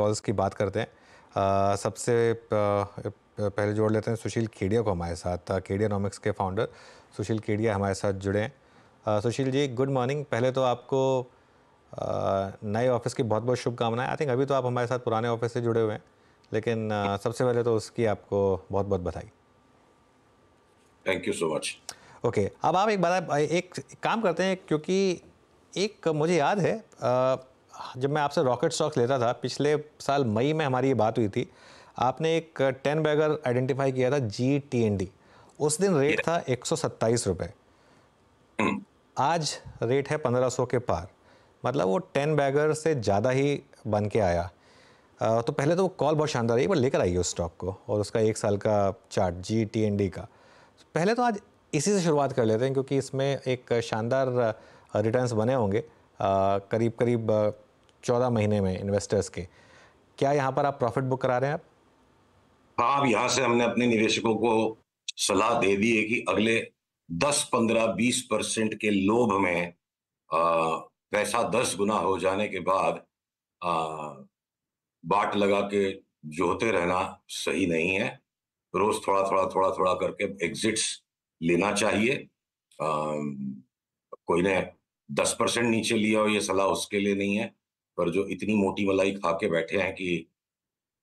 Calls की बात करते हैं आ, सबसे पहले जोड़ लेते हैं सुशील केडिया को हमारे साथ केडिया नॉमिक्स के फाउंडर सुशील केडिया हमारे साथ जुड़े हैं सुशील जी गुड मॉर्निंग पहले तो आपको नए ऑफिस की बहुत बहुत शुभकामनाएं आई थिंक अभी तो आप हमारे साथ पुराने ऑफिस से जुड़े हुए हैं लेकिन सबसे पहले तो उसकी आपको बहुत बहुत बधाई thank you so much okay अब आप एक बात एक काम करते हैं क्योंकि एक मुझे याद है जब मैं आपसे रॉकेट स्टॉक्स लेता था पिछले साल मई में हमारी ये बात हुई थी आपने एक टेन बैगर आइडेंटिफाई किया था जी टी एन डी उस दिन रेट था एक सौ सत्ताईस रुपये hmm. आज रेट है पंद्रह सौ के पार मतलब वो टेन बैगर से ज़्यादा ही बन के आया तो पहले तो वो कॉल बहुत शानदार रही पर लेकर आई उस स्टॉक को और उसका एक साल का chart G T N D का पहले तो आज इसी से शुरुआत कर लेते हैं क्योंकि इसमें एक शानदार रिटर्न्स बने होंगे करीब करीब चौदह महीने में इन्वेस्टर्स के क्या यहाँ पर आप प्रॉफिट बुक करा रहे हैं आप हाँ अब यहाँ से हमने अपने निवेशकों को सलाह दे दी है कि अगले 10, 15, 20 परसेंट के लोभ में आ, पैसा दस गुना हो जाने के बाद आ, बाट लगा के जोते रहना सही नहीं है रोज थोड़ा थोड़ा थोड़ा थोड़ा करके एग्जिट्स लेना चाहिए आ, कोई ने दस परसेंट नीचे लिया हो ये सलाह उसके लिए नहीं है पर जो इतनी मोटी मलाई खा के बैठे हैं कि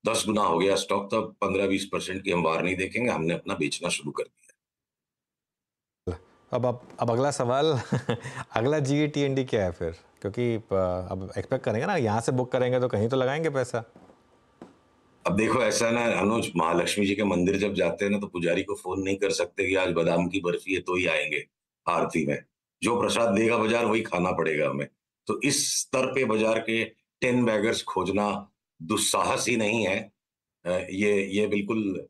दस गुना हो गया स्टॉक तब पंद्रह बीस परसेंट की हम वार नहीं देखेंगे हमने अपना बेचना शुरू कर दिया अब अब अब अगला सवाल अगला जी टी एन डी क्या है फिर क्योंकि अब एक्सपेक्ट करेंगे ना यहाँ से बुक करेंगे तो कहीं तो लगाएंगे पैसा अब देखो ऐसा ना अनुज महालक्ष्मी जी के मंदिर जब जाते हैं ना तो पुजारी को फोन नहीं कर सकते कि आज बादाम की बर्फी है तो ही आएंगे आरती में जो प्रसाद देगा बाजार वही खाना पड़ेगा हमें तो इस स्तर पे बाजार के टेन बैगर्स खोजना दुस्साहस ही नहीं है ये ये बिल्कुल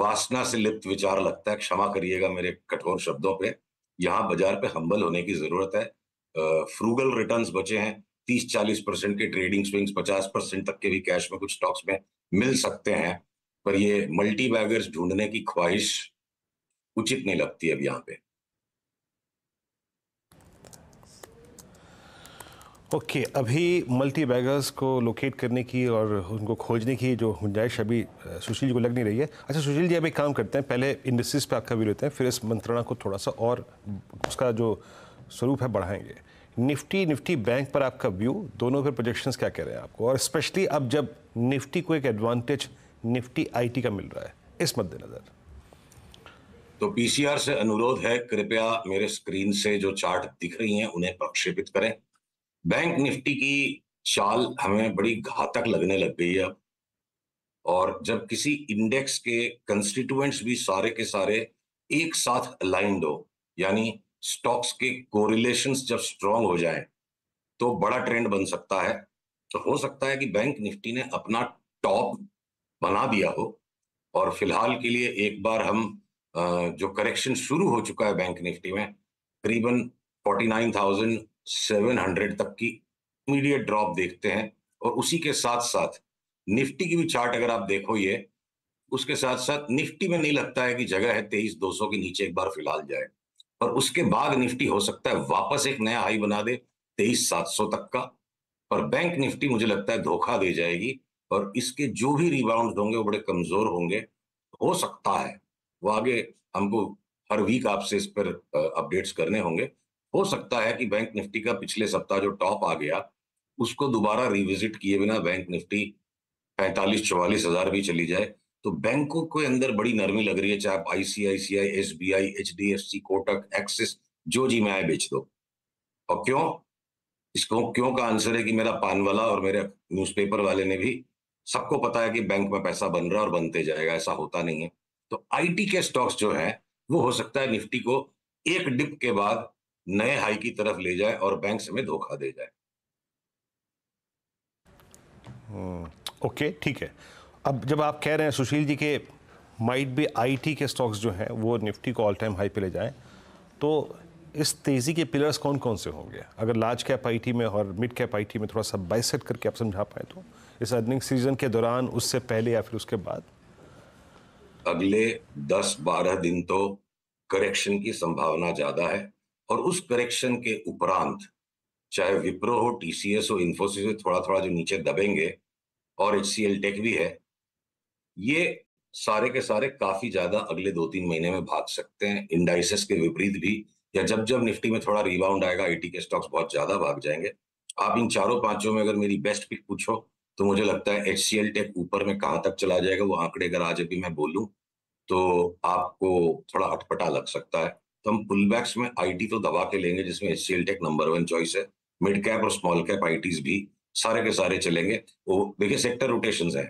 वासना से लिप्त विचार लगता है क्षमा करिएगा मेरे कठोर शब्दों पे यहाँ बाजार पे हम्बल होने की जरूरत है फ्रूगल रिटर्न बचे हैं तीस चालीस परसेंट के ट्रेडिंग स्विंग्स पचास परसेंट तक के भी कैश में कुछ स्टॉक्स में मिल सकते हैं पर ये मल्टी बैगर्स ढूंढने की ख्वाहिश उचित नहीं लगती अब यहाँ पे ओके okay, अभी मल्टी बैगर्स को लोकेट करने की और उनको खोजने की जो गुंजाइश अभी सुशील जी को लग नहीं रही है अच्छा सुशील जी अभी काम करते हैं पहले इंडस्ट्रीज पे आपका भी लेते हैं फिर इस मंत्रणा को थोड़ा सा और उसका जो स्वरूप है बढ़ाएंगे निफ्टी निफ्टी बैंक पर आपका व्यू दोनों पर प्रोजेक्शन क्या कह रहे हैं आपको और स्पेशली अब जब निफ्टी को एक एडवांटेज निफ्टी आई का मिल रहा है इस मद्देनज़र तो पीसीआर से अनुरोध है कृपया मेरे स्क्रीन से जो चार्ट दिख रही हैं उन्हें प्रक्षेपित करें बैंक निफ्टी की चाल हमें बड़ी घातक लगने लग गई है अब और जब किसी इंडेक्स के कंस्टिट्यूएंट्स भी सारे के सारे एक साथ अलाइंड हो यानी स्टॉक्स के कोरिलेशन जब स्ट्रांग हो जाए तो बड़ा ट्रेंड बन सकता है तो हो सकता है कि बैंक निफ्टी ने अपना टॉप बना दिया हो और फिलहाल के लिए एक बार हम जो करेक्शन शुरू हो चुका है बैंक निफ्टी में करीबन फोर्टी नाइन थाउजेंड 700 तक की इमीडिएट ड्रॉप देखते हैं और उसी के साथ साथ निफ्टी की भी चार्ट अगर आप देखो ये उसके साथ साथ निफ्टी में नहीं लगता है कि जगह है तेईस दो सौ के नीचे एक बार फिलहाल जाए और उसके बाद निफ्टी हो सकता है वापस एक नया हाई बना दे तेईस सात सौ तक का और बैंक निफ्टी मुझे लगता है धोखा दे जाएगी और इसके जो भी रिबाउंड होंगे वो बड़े कमजोर होंगे हो सकता है वो आगे हमको हर वीक आपसे इस पर अपडेट्स करने होंगे हो सकता है कि बैंक निफ्टी का पिछले सप्ताह जो टॉप आ गया उसको दोबारा रिविजिट किए बिना बैंक निफ्टी पैंतालीस चौवालीस हजार भी चली जाए तो बैंकों के अंदर बड़ी नरमी लग रही है चाहे आप ICICI S B I H D F C Kotak Axis जो जी मैं आए बेच दो और क्यों इसको क्यों का आंसर है कि मेरा पानवाला और मेरे न्यूज़पेपर वाले ने भी सबको पता है कि बैंक में पैसा बन रहा है और बनते जाएगा ऐसा होता नहीं है तो आईटी के स्टॉक्स जो है वो हो सकता है निफ्टी को एक डिप के बाद नए हाई की तरफ ले जाए और बैंक हमें धोखा दे जाए हम्म, ओके ठीक है अब जब आप कह रहे हैं सुशील जी के माइट भी आईटी के स्टॉक्स जो हैं वो निफ्टी को ऑल टाइम हाई पे ले जाएं तो इस तेज़ी के पिलर्स कौन कौन से होंगे अगर लार्ज कैप आईटी में और मिड कैप आईटी में थोड़ा सा बाइसेट करके आप समझा पाए तो इस अर्निंग सीजन के दौरान उससे पहले या फिर उसके बाद अगले 10-12 दिन तो करेक्शन की संभावना ज़्यादा है और उस करेक्शन के उपरांत चाहे विप्रो हो टीसीएस हो इन्फोसिस हो थोड़ा थोड़ा जो नीचे दबेंगे और एच टेक भी है ये सारे के सारे काफी ज्यादा अगले दो तीन महीने में भाग सकते हैं इंडाइसिस के विपरीत भी या जब जब निफ्टी में थोड़ा रिबाउंड आएगा आईटी के स्टॉक्स बहुत ज्यादा भाग जाएंगे आप इन चारों पांचों में अगर मेरी बेस्ट पिक पूछो तो मुझे लगता है एच सी टेक ऊपर में कहां तक चला जाएगा वो आंकड़े अगर आज अभी मैं बोलूँ तो आपको थोड़ा अटपटा लग सकता है तो हम पुल बैक्स में आईटी तो दबा के लेंगे जिसमें H tech number one choice है मिड कैप और स्मॉल कैप आई भी सारे के सारे चलेंगे वो देखिए सेक्टर रोटेशन है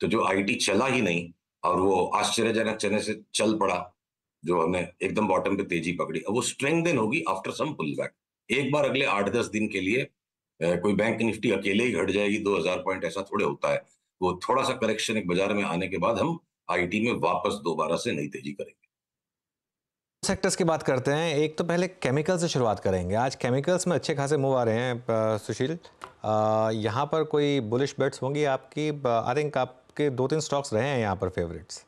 तो जो आईटी चला ही नहीं और वो आश्चर्यजनक चने से चल पड़ा जो हमने एकदम बॉटम पे तेजी पकड़ी अब वो स्ट्रेंथन होगी आफ्टर सम पुल बैक एक बार अगले आठ दस दिन के लिए कोई बैंक निफ्टी अकेले ही घट जाएगी दो हजार पॉइंट ऐसा थोड़े होता है वो थोड़ा सा करेक्शन एक बाजार में आने के बाद हम आईटी में वापस दोबारा से नई तेजी करेंगे सेक्टर्स की बात करते हैं एक तो पहले केमिकल से शुरुआत करेंगे आज केमिकल्स में अच्छे खासे मूव आ रहे हैं सुशील यहाँ पर कोई बुलिश बेट्स होंगी आपकी आई थिंक आपके दो तीन स्टॉक्स रहे हैं यहाँ पर फेवरेट्स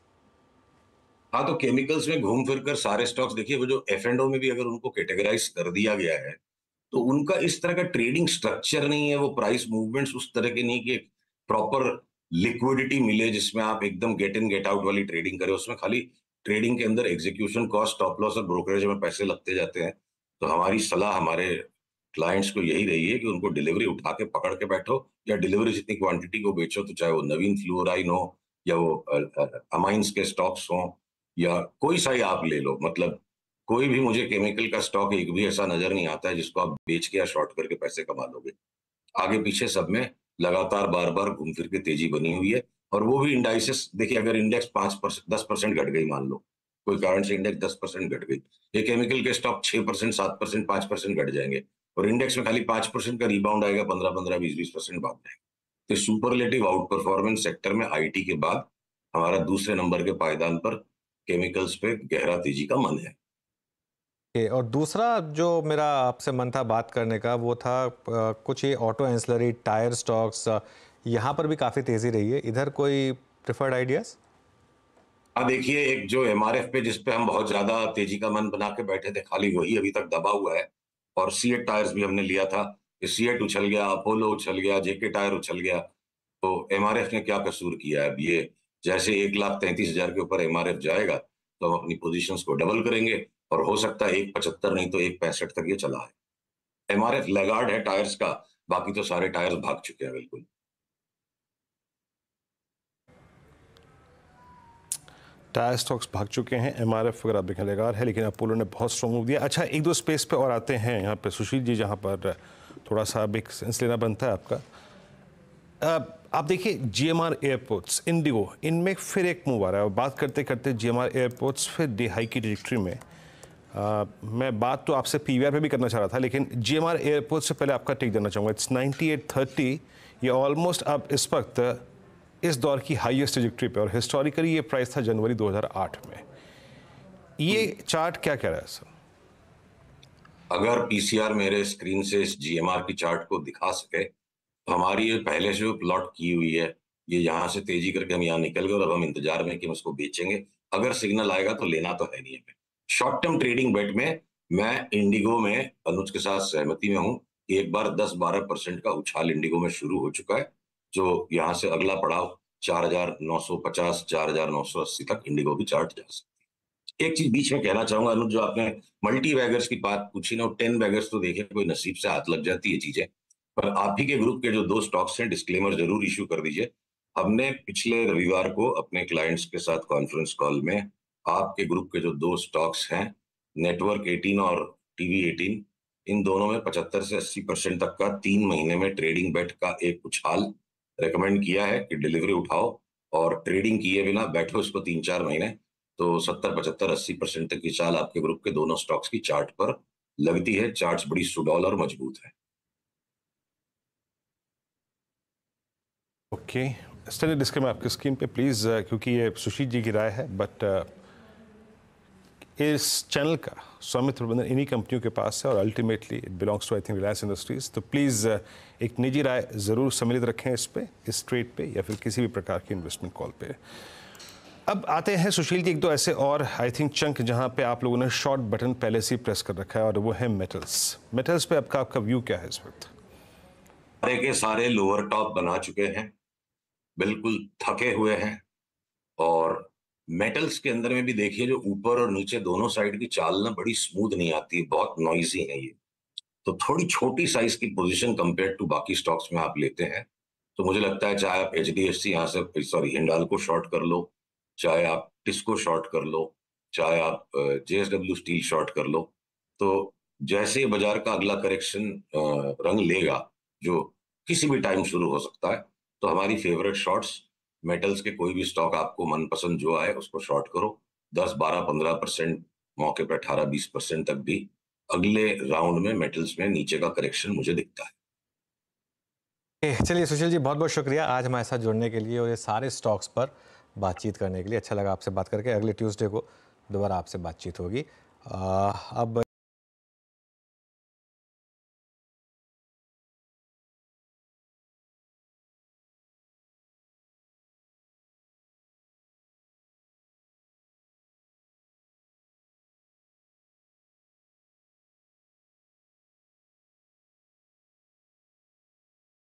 हाँ तो केमिकल्स में घूम फिर कर सारे स्टॉक्स देखिए वो जो एफ एंड ओ में भी अगर उनको कैटेगराइज कर दिया गया है तो उनका इस तरह का ट्रेडिंग स्ट्रक्चर नहीं है वो प्राइस मूवमेंट्स उस तरह के नहीं कि प्रॉपर लिक्विडिटी मिले जिसमें आप एकदम गेट इन गेट आउट वाली ट्रेडिंग करें उसमें खाली ट्रेडिंग के अंदर एग्जीक्यूशन कॉस्ट स्टॉप लॉस और ब्रोकरेज में पैसे लगते जाते हैं तो हमारी सलाह हमारे क्लाइंट्स को यही रही है कि उनको डिलीवरी उठा के पकड़ के बैठो या डिलीवरी जितनी क्वांटिटी को बेचो तो चाहे वो नवीन फ्लोराइन हो या वो अमाइंस के स्टॉक्स हो या कोई सा ही आप ले लो मतलब कोई भी मुझे केमिकल का स्टॉक एक भी ऐसा नजर नहीं आता है जिसको आप बेच के या शॉर्ट करके पैसे कमा लोगे आगे पीछे सब में लगातार बार बार घूम फिर के तेजी बनी हुई है और वो भी इंडाइसिस देखिए अगर इंडेक्स पांच परसेंट दस परसेंट घट गई मान लो कोई कारण से इंडेक्स दस परसेंट घट गई ये केमिकल के स्टॉक छह परसेंट सात परसेंट पांच परसेंट घट जाएंगे और इंडेक्स में खाली पांच परसेंट का रिबाउंड आएगा पंद्रह पंद्रह बीस बीस परसेंट भाग जाएंगे तो सुपरलेटिव आउट परफॉर्मेंस सेक्टर में आई के बाद हमारा दूसरे नंबर के पायदान पर केमिकल्स पे गहरा तेजी का मन है okay, और दूसरा जो मेरा आपसे मन था बात करने का वो था कुछ ये ऑटो एंसलरी टायर स्टॉक्स यहाँ पर भी काफ़ी तेज़ी रही है इधर कोई प्रिफर्ड आइडियाज़ हाँ देखिए एक जो एम आर एफ पे जिसपे हम बहुत ज़्यादा तेजी का मन बना के बैठे थे खाली वही अभी तक दबा हुआ है और सी एट टायर भी हमने लिया था सी एट उछल गया अपोलो उछल गया जेके टायर उछल गया तो एम आर एफ ने क्या कसूर किया है अब ये जैसे एक लाख तैंतीस हजार के ऊपर एम आर एफ जाएगा तो हम अपनी पोजिशन को डबल करेंगे और हो सकता है एक पचहत्तर नहीं तो एक पैंसठ तक ये चला है एम आर एफ लेगार्ड है टायर्स का बाकी तो सारे टायर्स भाग चुके हैं बिल्कुल टायर स्टॉक्स भाग चुके हैं एम आर एफ वगैरह बिखलेगार है लेकिन अपोलो ने बहुत स्ट्रॉन्ग मूव दिया अच्छा एक दो स्पेस पे और आते हैं यहाँ पे सुशील जी जहाँ पर थोड़ा सा अब एक सेंस लेना बनता है आपका आप देखिए G M R airports IndiGo इनमें फिर एक मूव आ रहा है और बात करते करते जी एम आर एयरपोर्ट्स फिर दिहाई की डिरेक्ट्री में आ, मैं बात तो आपसे पी वी आर पर भी करना चाह रहा था लेकिन जी एम आर एयरपोर्ट से पहले आपका टेक देना चाहूँगा इट्स नाइन्टी एट थर्टी ये ऑलमोस्ट अब इस वक्त इस दौर की हाईएस्ट ट्रिजेक्ट्री पे और हिस्टोरिकली ये प्राइस था जनवरी 2008 में ये चार्ट क्या कह रहा है सर अगर पीसीआर मेरे स्क्रीन से इस जीएमआर की चार्ट को दिखा सके तो हमारी ये पहले से प्लॉट की हुई है ये यहाँ से तेजी करके हम यहाँ निकल गए और अब हम इंतजार में कि हम उसको बेचेंगे अगर सिग्नल आएगा तो लेना तो है नहीं है शॉर्ट टर्म ट्रेडिंग बेट में मैं इंडिगो में अनुज के साथ सहमति में हूँ एक बार दस बारह परसेंट का उछाल इंडिगो में शुरू हो चुका है जो यहाँ से अगला पड़ाव 4,950 4,980 तक इंडिगो भी चार्ट जा सकती है एक चीज बीच में कहना चाहूंगा अनुज जो आपने मल्टी वैगर्स की बात पूछी ना टेन वैगर्स तो देखे कोई नसीब से हाथ लग जाती है चीजें पर आप ही के ग्रुप के जो दो स्टॉक्स हैं डिस्क्लेमर जरूर इश्यू कर दीजिए हमने पिछले रविवार को अपने क्लाइंट्स के साथ कॉन्फ्रेंस कॉल में आपके ग्रुप के जो दो स्टॉक्स हैं नेटवर्क 18 और टीवी 18 इन दोनों में 75 से 80 परसेंट तक का तीन महीने में ट्रेडिंग बेट का एक उछाल रिकमेंड किया है कि डिलीवरी उठाओ और ट्रेडिंग किए बिना बैठो इसको तीन चार महीने तो सत्तर पचहत्तर अस्सी परसेंट तक की चाल आपके ग्रुप के दोनों स्टॉक्स की चार्ट पर लगती है चार्ट बड़ी सुडौल और मजबूत है ओके okay. स्टडी डिस्क में आपकी स्क्रीन पे प्लीज़ क्योंकि ये सुशीत जी की राय है बट इस चैनल का स्वामित्व प्रबंधन इन्हीं कंपनियों के पास है और ultimately it belongs to I think Reliance Industries तो प्लीज़ uh, एक निजी राय ज़रूर सम्मिलित रखें इस पर इस ट्रेड पे या फिर किसी भी प्रकार की इन्वेस्टमेंट कॉल पे अब आते हैं सुशील जी एक दो ऐसे और आई थिंक चंक जहाँ पे आप लोगों ने शॉर्ट बटन पहले से ही प्रेस कर रखा है और वो है मेटल्स मेटल्स पे आपका आपका व्यू क्या है इस वक्त सारे के सारे लोअर टॉप बना चुके हैं बिल्कुल थके हुए हैं और मेटल्स के अंदर में भी देखिए जो ऊपर और नीचे दोनों साइड की चाल ना बड़ी स्मूथ नहीं आती बहुत नॉइजी है ये तो थोड़ी छोटी साइज की पोजीशन कंपेयर टू बाकी स्टॉक्स में आप लेते हैं तो मुझे लगता है चाहे आप एच डी एफ सी यहाँ से सॉरी हिंडाल को शॉर्ट कर लो चाहे आप टिस्को शॉर्ट कर लो चाहे आप J S W steel short कर लो तो जैसे बाजार का अगला करेक्शन रंग लेगा जो किसी भी टाइम शुरू हो सकता है तो हमारी फेवरेट शॉर्ट्स मेटल्स के कोई भी स्टॉक आपको मनपसंद जो आए उसको शॉर्ट करो दस बारह पंद्रह परसेंट मौके पर अठारह बीस परसेंट तक भी अगले राउंड में मेटल्स में नीचे का करेक्शन मुझे दिखता है चलिए सुशील जी बहुत बहुत शुक्रिया आज हमारे साथ जुड़ने के लिए और ये सारे स्टॉक्स पर बातचीत करने के लिए अच्छा लगा आपसे बात करके अगले ट्यूसडे को दोबारा आपसे बातचीत होगी अब